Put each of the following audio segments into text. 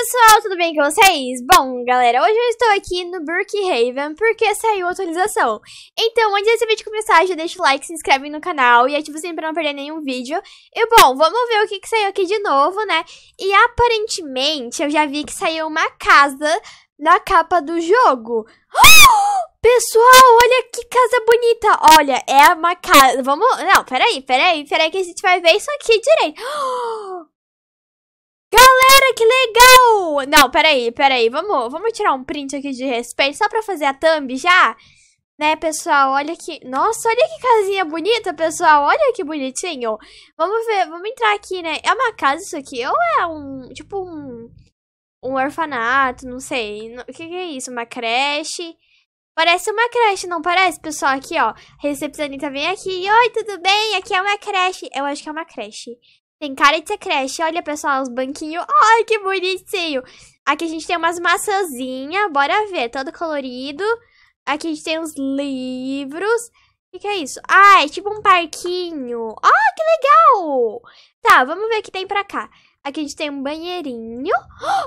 pessoal, tudo bem com vocês? Bom, galera, hoje eu estou aqui no Brookhaven porque saiu a atualização. Então, antes desse vídeo começar, já deixa o like, se inscreve no canal e ativa o sininho pra não perder nenhum vídeo. E bom, vamos ver o que, que saiu aqui de novo, né? E aparentemente, eu já vi que saiu uma casa na capa do jogo. Pessoal, olha que casa bonita. Olha, é uma casa... Vamos... Não, peraí, peraí, peraí que a gente vai ver isso aqui direito. Oh! Galera, que legal! Não, peraí, peraí. Vamos, vamos tirar um print aqui de respeito só pra fazer a thumb já? Né, pessoal? Olha que... Nossa, olha que casinha bonita, pessoal. Olha que bonitinho. Vamos ver, vamos entrar aqui, né? É uma casa isso aqui? Ou é um... Tipo um... Um orfanato, não sei. O que, que é isso? Uma creche... Parece uma creche, não parece, pessoal? Aqui, ó. A recepcionista vem aqui. Oi, tudo bem? Aqui é uma creche. Eu acho que é uma creche. Tem cara de ser creche. Olha, pessoal, os banquinhos. Ai, que bonitinho. Aqui a gente tem umas maçãzinhas. Bora ver. Todo colorido. Aqui a gente tem uns livros. O que, que, é isso? Ah, é tipo um parquinho. Ah, oh, que legal! Tá, vamos ver o que tem pra cá. Aqui a gente tem um banheirinho.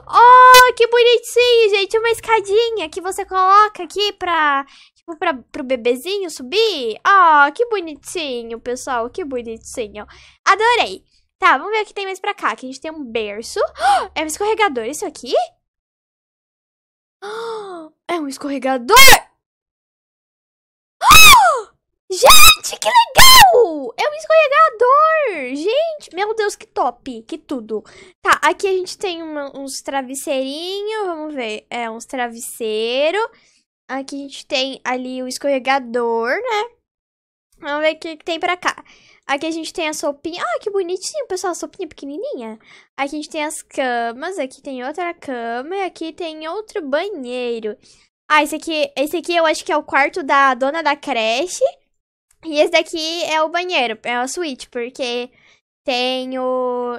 Oh, que bonitinho, gente. Uma escadinha que você coloca aqui pra... Tipo, pra, pro bebezinho subir. Oh, que bonitinho, pessoal. Que bonitinho. Adorei. Tá, vamos ver o que tem mais pra cá. Aqui a gente tem um berço. é um escorregador isso aqui? é um escorregador! gente, que legal! É um escorregador! Gente, meu Deus, que top! Que tudo! Tá, aqui a gente tem uma, uns travesseirinhos. Vamos ver. É, uns travesseiro. Aqui a gente tem ali o escorregador, né? Vamos ver o que, tem pra cá. Aqui a gente tem a sopinha. Ah, que bonitinho, pessoal. A sopinha pequenininha. Aqui a gente tem as camas. Aqui tem outra cama. E aqui tem outro banheiro. Ah, esse aqui, esse aqui eu acho que é o quarto da dona da creche. E esse daqui é o banheiro. É a suíte, porque tenho.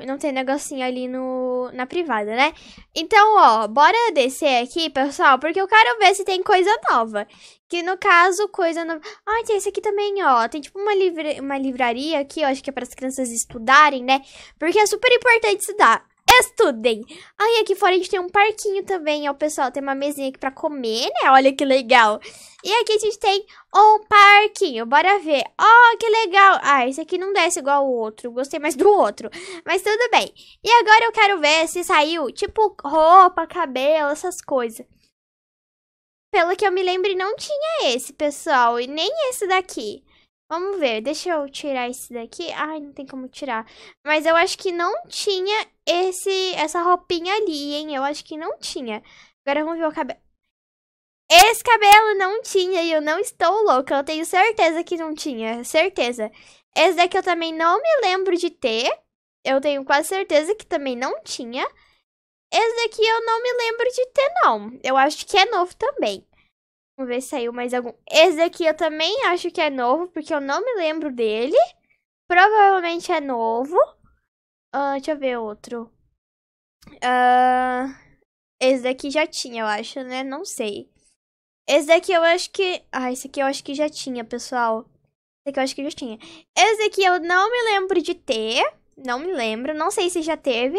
Não tem negocinho ali no, na privada, né? Então, ó, bora descer aqui, pessoal, porque eu quero ver se tem coisa nova. Que no caso, coisa nova. Ah, tem esse aqui também, ó. Tem tipo uma, livra... uma livraria aqui, ó, acho que é para as crianças estudarem, né? Porque é super importante estudar. Estudem! Aí aqui fora a gente tem um parquinho também, ó, pessoal. Tem uma mesinha aqui pra comer, né? Olha que legal. E aqui a gente tem um parquinho. Bora ver. Ó, oh, que legal. Ah, esse aqui não desce igual o outro. Gostei mais do outro. Mas tudo bem. E agora eu quero ver se saiu, tipo, roupa, cabelo, essas coisas. Pelo que eu me lembro, não tinha esse, pessoal. E nem esse daqui. Vamos ver, deixa eu tirar esse daqui. Ai, não tem como tirar. Mas eu acho que não tinha esse, essa roupinha ali, hein? Eu acho que não tinha. Agora vamos ver o cabelo. Esse cabelo não tinha e eu não estou louca. Eu tenho certeza que não tinha, certeza. Esse daqui eu também não me lembro de ter. Eu tenho quase certeza que também não tinha. Esse daqui eu não me lembro de ter, não. Eu acho que é novo também. Vamos ver se saiu mais algum. Esse daqui eu também acho que é novo, porque eu não me lembro dele. Provavelmente é novo. Uh, deixa eu ver outro. Uh, esse daqui já tinha, eu acho, né? Não sei. Esse daqui eu acho que... Ah, esse aqui eu acho que já tinha, pessoal. Esse aqui eu acho que já tinha. Esse daqui eu não me lembro de ter. Não me lembro. Não sei se já teve.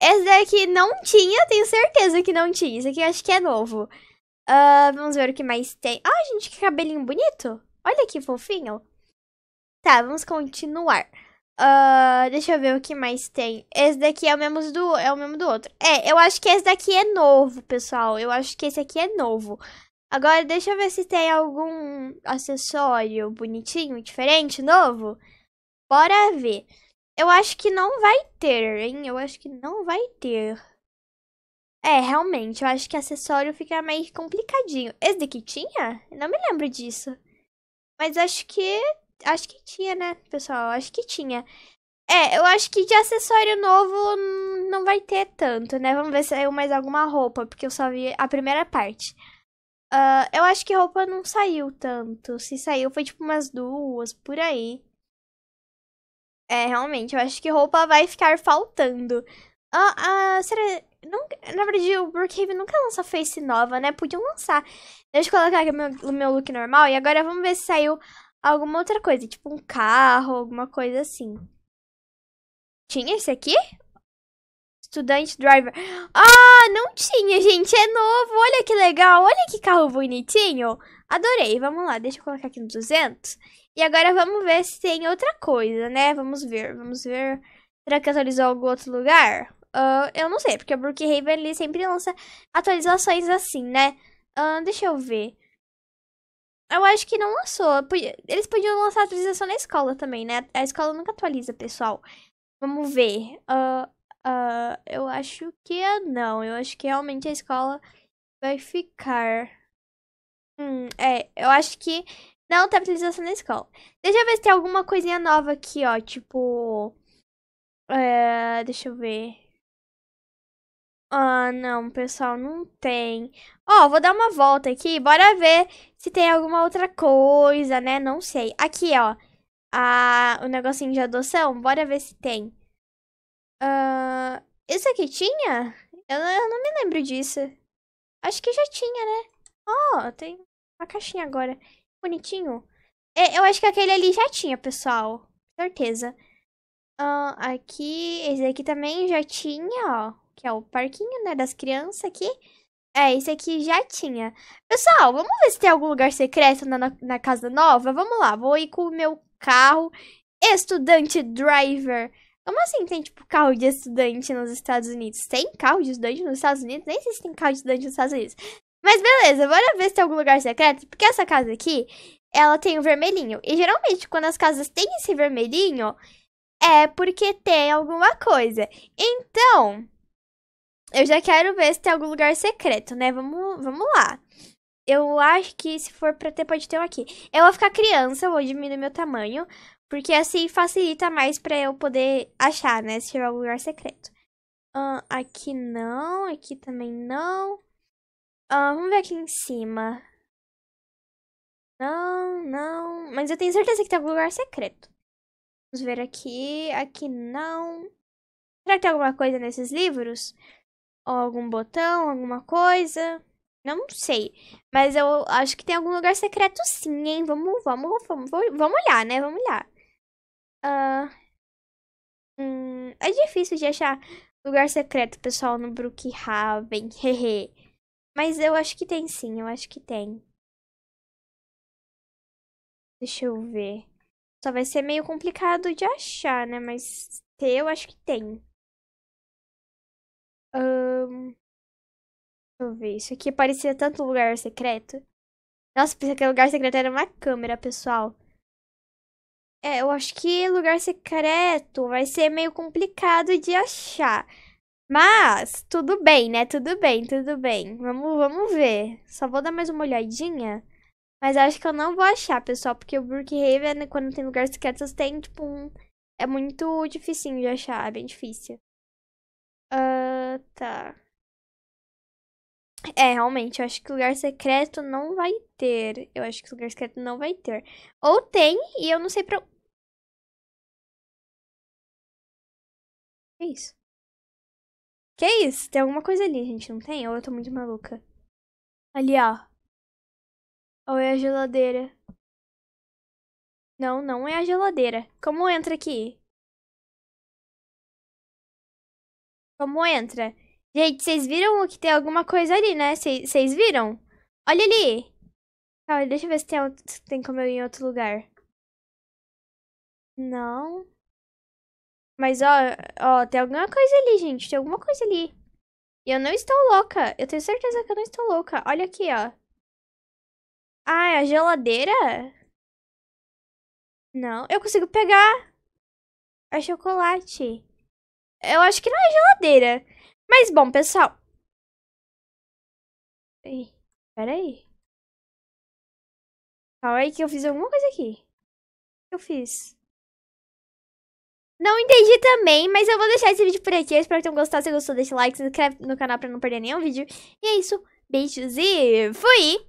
Esse daqui não tinha, tenho certeza que não tinha. Esse aqui eu acho que é novo. Uh, vamos ver o que mais tem. Ah, gente, que cabelinho bonito. Olha que fofinho. Tá, vamos continuar. Uh, deixa eu ver o que mais tem. Esse daqui é o mesmo do, é o mesmo do outro. É, eu acho que esse daqui é novo, pessoal. Eu acho que esse aqui é novo. Agora, deixa eu ver se tem algum acessório bonitinho, diferente, novo. Bora ver. Eu acho que não vai ter, hein? Eu acho que não vai ter. É, realmente, eu acho que acessório fica meio complicadinho. Esse daqui tinha? Não me lembro disso. Mas acho que. Acho que tinha, né, pessoal? Acho que tinha. É, eu acho que de acessório novo não vai ter tanto, né? Vamos ver se saiu mais alguma roupa, porque eu só vi a primeira parte. Uh, eu acho que roupa não saiu tanto. Se saiu, foi tipo umas duas, por aí. É, realmente, eu acho que roupa vai ficar faltando. Ah, ah será. Nunca, na verdade, o Brookhaven nunca lança face nova, né? Podiam lançar. Deixa eu colocar aqui o meu, meu look normal. E agora vamos ver se saiu alguma outra coisa. Tipo um carro, alguma coisa assim. Tinha esse aqui? Estudante driver. Ah, não tinha, gente. É novo. Olha que legal. Olha que carro bonitinho. Adorei. Vamos lá. Deixa eu colocar aqui no 200. E agora vamos ver se tem outra coisa, né? Vamos ver. Vamos ver. Será que atualizou algum outro lugar? Uh, eu não sei, porque o Brookhaven ele sempre lança atualizações assim, né? Uh, deixa eu ver. Eu acho que não lançou. Eles podiam lançar atualização na escola também, né? A escola nunca atualiza, pessoal. Vamos ver. Uh, uh, eu acho que é não. Eu acho que realmente a escola vai ficar. Hum, é, eu acho que não tem atualização na escola. Deixa eu ver se tem alguma coisinha nova aqui, ó. Tipo. Eh, deixa eu ver. Ah, não, pessoal, não tem. Ó, oh, vou dar uma volta aqui, bora ver se tem alguma outra coisa, né? Não sei. Aqui, ó, a, o negocinho de adoção, bora ver se tem. Uh, isso aqui tinha? Eu, eu não me lembro disso. Acho que já tinha, né? Ó, oh, tem uma caixinha agora. Bonitinho. É, eu acho que aquele ali já tinha, pessoal. Certeza. Ah, aqui, esse aqui também já tinha, ó que é o parquinho, né, das crianças aqui. É, esse aqui já tinha. Pessoal, vamos ver se tem algum lugar secreto na, na, casa nova? Vamos lá, vou ir com o meu carro estudante driver. Como assim tem, tipo, carro de estudante nos Estados Unidos? Tem carro de estudante nos Estados Unidos? Nem sei se tem carro de estudante nos Estados Unidos. Mas beleza, bora ver se tem algum lugar secreto, porque essa casa aqui, ela tem o um vermelhinho. E geralmente, quando as casas têm esse vermelhinho, é porque tem alguma coisa. Então, eu já quero ver se tem algum lugar secreto, né? Vamos, vamos lá. Eu acho que se for pra ter, pode ter um aqui. Eu vou ficar criança, vou diminuir meu tamanho. Porque assim facilita mais pra eu poder achar, né? Se tiver algum lugar secreto. Uh, aqui não, aqui também não. Uh, vamos ver aqui em cima. Não, não. Mas eu tenho certeza que tem algum lugar secreto. Vamos ver aqui. Aqui não. Será que tem alguma coisa nesses livros? Ou algum botão, alguma coisa. Não sei. Mas eu acho que tem algum lugar secreto sim, hein? Vamos, vamos, vamos, vamos olhar, né? Vamos olhar. Uh... Hum, é difícil de achar lugar secreto, pessoal, no Brookhaven. Hehe. Mas eu acho que tem sim, eu acho que tem. Deixa eu ver. Só vai ser meio complicado de achar, né? Mas ter eu acho que tem. Um... Deixa eu ver. Isso aqui parecia tanto lugar secreto. Nossa, pensei que lugar secreto era uma câmera, pessoal. É, eu acho que lugar secreto vai ser meio complicado de achar. Mas, tudo bem, né? Tudo bem, tudo bem. Vamos, vamos ver. Só vou dar mais uma olhadinha. Mas acho que eu não vou achar, pessoal. Porque o Brookhaven, quando tem lugar secreto, tem, tipo, um... É muito dificinho de achar, é bem difícil. Uh, tá. É, realmente, eu acho que lugar secreto não vai ter. Eu acho que lugar secreto não vai ter. Ou tem, e eu não sei pra. Que isso? Que isso? Tem alguma coisa ali, gente, não tem? Ou eu tô muito maluca? Ali, ó. Ou é a geladeira? Não, não é a geladeira. Como entra aqui? Como entra? Gente, vocês viram que tem alguma coisa ali, né? Vocês viram? Olha ali! Calma, deixa eu ver se tem, outro, se tem como eu ir em outro lugar. Não. Mas, ó, ó, tem alguma coisa ali, gente. Tem alguma coisa ali. E eu não estou louca. Eu tenho certeza que eu não estou louca. Olha aqui, ó. Ah, é a geladeira? Não. Eu consigo pegar. É chocolate. Eu acho que não é geladeira. Mas bom, pessoal. Ei, peraí. Calma aí que eu fiz alguma coisa aqui. O que eu fiz? Não entendi também, mas eu vou deixar esse vídeo por aqui. Eu espero que tenham gostado. Se gostou, deixa o like, se inscreve no canal pra não perder nenhum vídeo. E é isso. Beijos e fui!